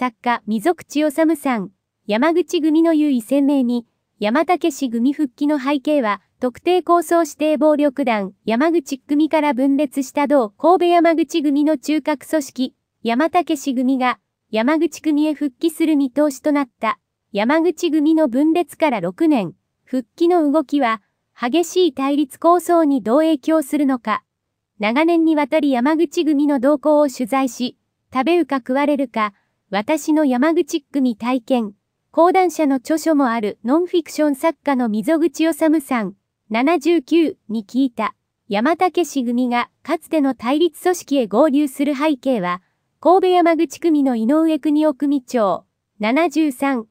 作家、溝口治さん、山口組の優位鮮明に、山武氏組復帰の背景は、特定抗争指定暴力団、山口組から分裂した同、神戸山口組の中核組織、山武氏組が、山口組へ復帰する見通しとなった。山口組の分裂から6年、復帰の動きは、激しい対立構想にどう影響するのか。長年にわたり山口組の動向を取材し、食べうか食われるか、私の山口組体験、講談社の著書もあるノンフィクション作家の溝口治さん、79に聞いた、山竹氏組がかつての対立組織へ合流する背景は、神戸山口組の井上国夫組長、73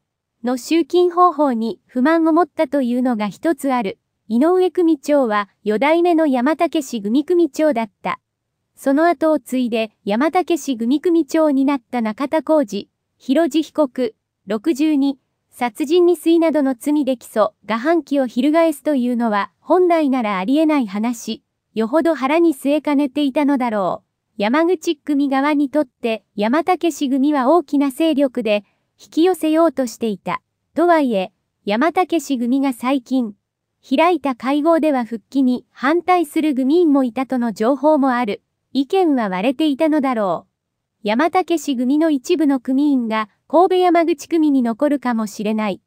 の集金方法に不満を持ったというのが一つある。井上組長は4代目の山竹氏組組長だった。その後を継いで山竹市組組長になった中田浩二、広地被告、62、殺人未遂などの罪で起訴、が反旗を翻すというのは本来ならありえない話、よほど腹に据えかねていたのだろう。山口組側にとって山竹市組は大きな勢力で引き寄せようとしていた。とはいえ、山竹氏組が最近、開いた会合では復帰に反対する組員もいたとの情報もある。意見は割れていたのだろう。山竹氏組の一部の組員が神戸山口組に残るかもしれない。